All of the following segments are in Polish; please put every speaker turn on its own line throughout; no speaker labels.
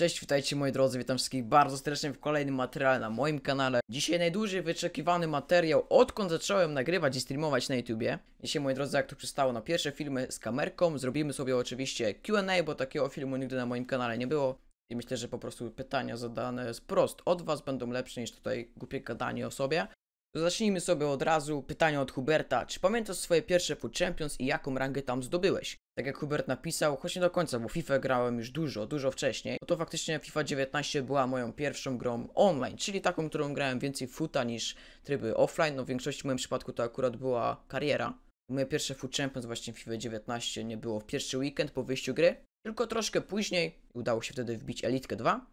Cześć, witajcie moi drodzy, witam wszystkich bardzo serdecznie w kolejnym materiale na moim kanale. Dzisiaj najdłużej wyczekiwany materiał, odkąd zacząłem nagrywać i streamować na YouTubie. Dzisiaj moi drodzy, jak to przystało na pierwsze filmy z kamerką, zrobimy sobie oczywiście Q&A, bo takiego filmu nigdy na moim kanale nie było. I myślę, że po prostu pytania zadane wprost od was będą lepsze niż tutaj głupie gadanie o sobie. Zacznijmy sobie od razu pytanie od Huberta. Czy pamiętasz swoje pierwsze Foot Champions i jaką rangę tam zdobyłeś? Tak jak Hubert napisał, choć nie do końca, bo FIFA grałem już dużo, dużo wcześniej, to faktycznie FIFA 19 była moją pierwszą grą online, czyli taką, którą grałem więcej futa niż tryby offline. No w większości w moim przypadku to akurat była kariera. Moje pierwsze Foot Champions właśnie w FIFA 19 nie było w pierwszy weekend po wyjściu gry, tylko troszkę później udało się wtedy wbić Elitkę 2.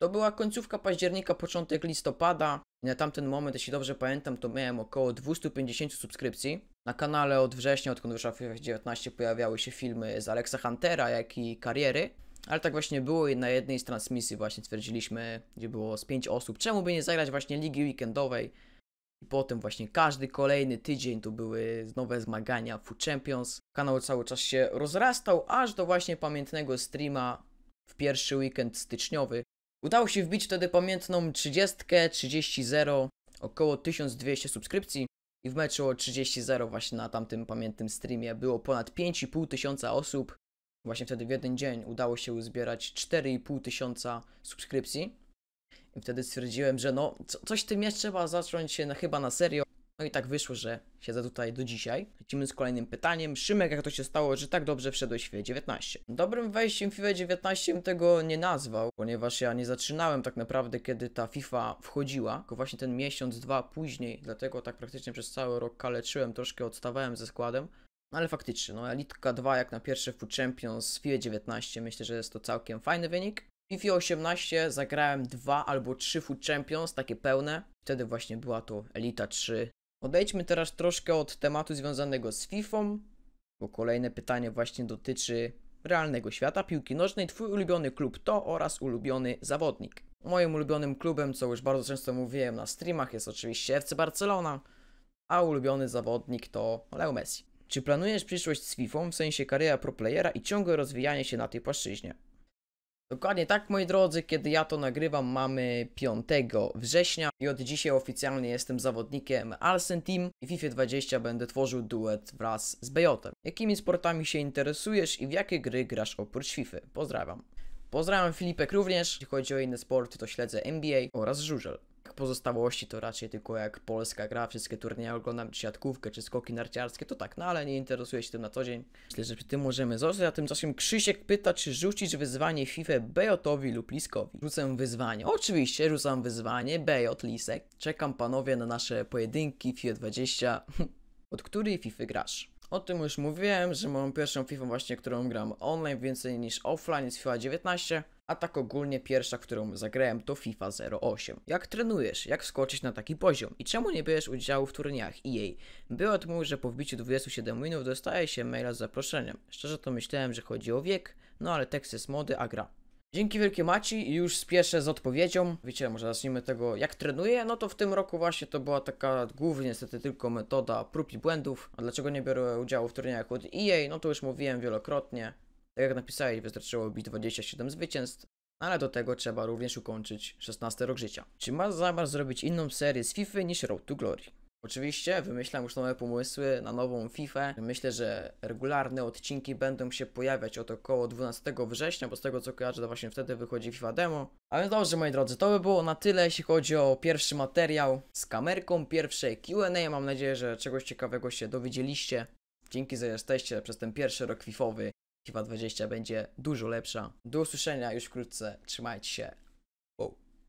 To była końcówka października, początek listopada. Na tamten moment, jeśli dobrze pamiętam, to miałem około 250 subskrypcji. Na kanale od września, odkąd wyszła FIFA 19, pojawiały się filmy z Alexa Huntera, jak i kariery. Ale tak właśnie było i na jednej z transmisji właśnie twierdziliśmy, gdzie było z 5 osób, czemu by nie zagrać właśnie ligi weekendowej. I potem właśnie każdy kolejny tydzień to były nowe zmagania FU Champions. Kanał cały czas się rozrastał, aż do właśnie pamiętnego streama w pierwszy weekend styczniowy, Udało się wbić wtedy pamiętną 30, 30-0, około 1200 subskrypcji i w meczu o 30-0 właśnie na tamtym pamiętnym streamie było ponad 5,5 tysiąca osób. Właśnie wtedy w jeden dzień udało się uzbierać 4,5 tysiąca subskrypcji. I wtedy stwierdziłem, że no, co, coś tym jeszcze trzeba zacząć się na, chyba na serio. No i tak wyszło, że siedzę tutaj do dzisiaj. Lecimy z kolejnym pytaniem. Szymek, jak to się stało, że tak dobrze wszedłeś w FIFA e 19? Dobrym wejściem FIFA e 19 tego nie nazwał, ponieważ ja nie zaczynałem tak naprawdę, kiedy ta FIFA wchodziła, tylko właśnie ten miesiąc, dwa później, dlatego tak praktycznie przez cały rok kaleczyłem, troszkę odstawałem ze składem. No ale faktycznie, no Elitka 2 jak na pierwsze fut Champions w FIFA e 19 myślę, że jest to całkiem fajny wynik. W FIFA 18 zagrałem dwa albo trzy fut Champions, takie pełne. Wtedy właśnie była to Elita 3, Odejdźmy teraz troszkę od tematu związanego z FIFA, bo kolejne pytanie właśnie dotyczy realnego świata piłki nożnej. Twój ulubiony klub to oraz ulubiony zawodnik. Moim ulubionym klubem, co już bardzo często mówiłem na streamach, jest oczywiście FC Barcelona, a ulubiony zawodnik to Leo Messi. Czy planujesz przyszłość z FIFA w sensie kariera pro playera i ciągłe rozwijanie się na tej płaszczyźnie? Dokładnie tak, moi drodzy, kiedy ja to nagrywam, mamy 5 września i od dzisiaj oficjalnie jestem zawodnikiem Alsen Team i w FIFA 20 będę tworzył duet wraz z Bejotem. Jakimi sportami się interesujesz i w jakie gry grasz oprócz FIFA? Pozdrawiam. Pozdrawiam Filipek również, jeśli chodzi o inne sporty, to śledzę NBA oraz żużel pozostałości to raczej tylko jak Polska gra, wszystkie turnieje oglądam, czy siatkówkę, czy skoki narciarskie, to tak, no ale nie interesuje się tym na co dzień. Myślę, że przy tym możemy zostać, a tymczasem Krzysiek pyta, czy rzucić wyzwanie FIFA Bejotowi lub Liskowi. Rzucę wyzwanie. Oczywiście rzucam wyzwanie, Bejot, Lisek. Czekam panowie na nasze pojedynki FIFA 20. Od której FIFA grasz? O tym już mówiłem, że moją pierwszą FIFA właśnie, którą gram online więcej niż offline jest FIFA 19 a tak ogólnie pierwsza, którą zagrałem to FIFA 08. Jak trenujesz? Jak skoczyć na taki poziom? I czemu nie bierzesz udziału w turniejach EA? Byot mówił, że po wbiciu 27 minut dostaje się maila z zaproszeniem. Szczerze to myślałem, że chodzi o wiek, no ale tekst jest młody, a gra. Dzięki wielkie Maci i już spieszę z odpowiedzią. Wiecie, może zacznijmy tego jak trenuję, no to w tym roku właśnie to była taka głównie niestety tylko metoda prób i błędów. A dlaczego nie biorę udziału w turniejach od EA? No to już mówiłem wielokrotnie. Tak jak napisali, wystarczyłoby 27 zwycięstw, ale do tego trzeba również ukończyć 16 rok życia. Czy ma zamiar zrobić inną serię z FIFA niż Road to Glory? Oczywiście wymyślam już nowe pomysły na nową FIFA. Myślę, że regularne odcinki będą się pojawiać od około 12 września, bo z tego co kojarzę, to właśnie wtedy wychodzi FIFA demo. A więc dobrze moi drodzy, to by było na tyle jeśli chodzi o pierwszy materiał z kamerką, pierwsze Q&A. Mam nadzieję, że czegoś ciekawego się dowiedzieliście. Dzięki, że jesteście przez ten pierwszy rok fifowy. FIFA 20 będzie dużo lepsza. Do usłyszenia już wkrótce. Trzymajcie się.